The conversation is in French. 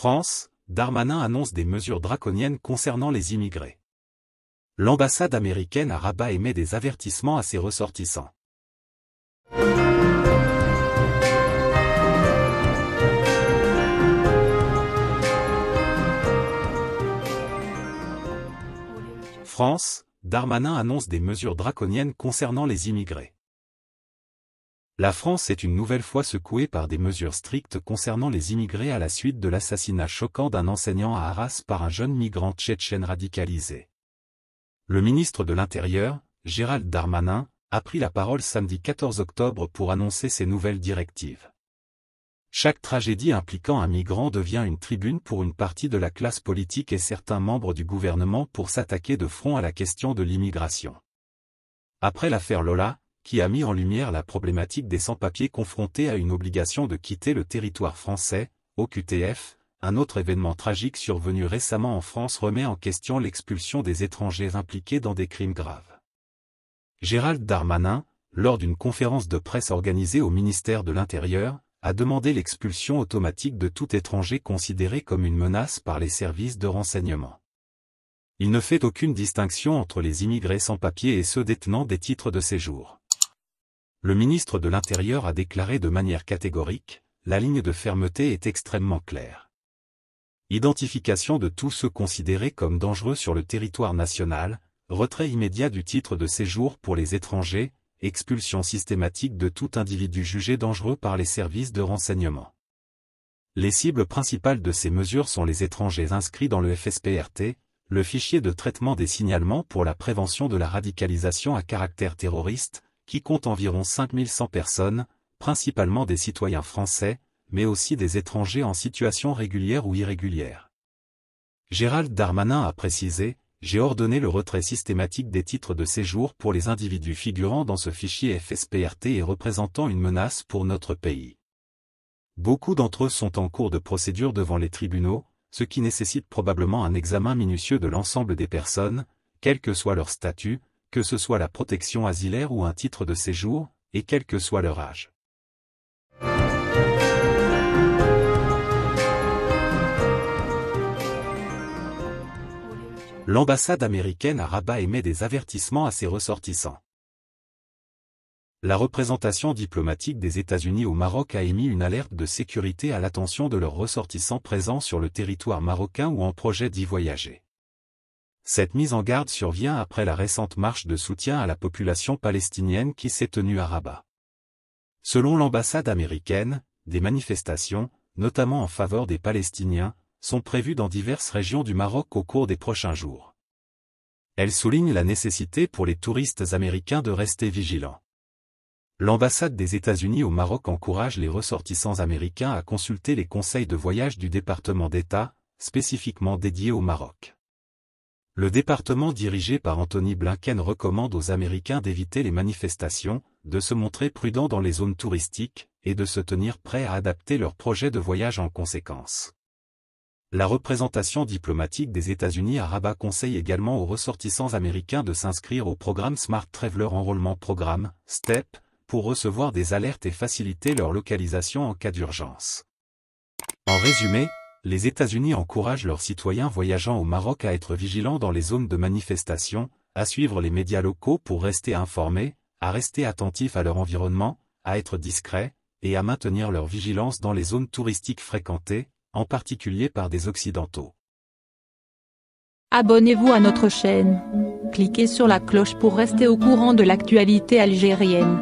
France, Darmanin annonce des mesures draconiennes concernant les immigrés. L'ambassade américaine à Rabat émet des avertissements à ses ressortissants. France, Darmanin annonce des mesures draconiennes concernant les immigrés. La France est une nouvelle fois secouée par des mesures strictes concernant les immigrés à la suite de l'assassinat choquant d'un enseignant à Arras par un jeune migrant tchétchène radicalisé. Le ministre de l'Intérieur, Gérald Darmanin, a pris la parole samedi 14 octobre pour annoncer ces nouvelles directives. Chaque tragédie impliquant un migrant devient une tribune pour une partie de la classe politique et certains membres du gouvernement pour s'attaquer de front à la question de l'immigration. Après l'affaire Lola, qui a mis en lumière la problématique des sans-papiers confrontés à une obligation de quitter le territoire français, au QTF, un autre événement tragique survenu récemment en France remet en question l'expulsion des étrangers impliqués dans des crimes graves. Gérald Darmanin, lors d'une conférence de presse organisée au ministère de l'Intérieur, a demandé l'expulsion automatique de tout étranger considéré comme une menace par les services de renseignement. Il ne fait aucune distinction entre les immigrés sans papiers et ceux détenant des titres de séjour le ministre de l'Intérieur a déclaré de manière catégorique, la ligne de fermeté est extrêmement claire. Identification de tous ceux considérés comme dangereux sur le territoire national, retrait immédiat du titre de séjour pour les étrangers, expulsion systématique de tout individu jugé dangereux par les services de renseignement. Les cibles principales de ces mesures sont les étrangers inscrits dans le FSPRT, le fichier de traitement des signalements pour la prévention de la radicalisation à caractère terroriste, qui compte environ 5100 personnes, principalement des citoyens français, mais aussi des étrangers en situation régulière ou irrégulière. Gérald Darmanin a précisé, j'ai ordonné le retrait systématique des titres de séjour pour les individus figurant dans ce fichier FSPRT et représentant une menace pour notre pays. Beaucoup d'entre eux sont en cours de procédure devant les tribunaux, ce qui nécessite probablement un examen minutieux de l'ensemble des personnes, quel que soit leur statut, que ce soit la protection asilaire ou un titre de séjour, et quel que soit leur âge. L'ambassade américaine à Rabat émet des avertissements à ses ressortissants. La représentation diplomatique des États-Unis au Maroc a émis une alerte de sécurité à l'attention de leurs ressortissants présents sur le territoire marocain ou en projet d'y voyager. Cette mise en garde survient après la récente marche de soutien à la population palestinienne qui s'est tenue à Rabat. Selon l'ambassade américaine, des manifestations, notamment en faveur des Palestiniens, sont prévues dans diverses régions du Maroc au cours des prochains jours. Elle souligne la nécessité pour les touristes américains de rester vigilants. L'ambassade des États-Unis au Maroc encourage les ressortissants américains à consulter les conseils de voyage du département d'État, spécifiquement dédiés au Maroc. Le département dirigé par Anthony Blinken recommande aux Américains d'éviter les manifestations, de se montrer prudents dans les zones touristiques, et de se tenir prêts à adapter leurs projets de voyage en conséquence. La représentation diplomatique des États-Unis à Rabat conseille également aux ressortissants américains de s'inscrire au programme Smart Traveler Enrollment Programme, STEP, pour recevoir des alertes et faciliter leur localisation en cas d'urgence. En résumé, les États-Unis encouragent leurs citoyens voyageant au Maroc à être vigilants dans les zones de manifestation, à suivre les médias locaux pour rester informés, à rester attentifs à leur environnement, à être discrets, et à maintenir leur vigilance dans les zones touristiques fréquentées, en particulier par des Occidentaux. Abonnez-vous à notre chaîne. Cliquez sur la cloche pour rester au courant de l'actualité algérienne.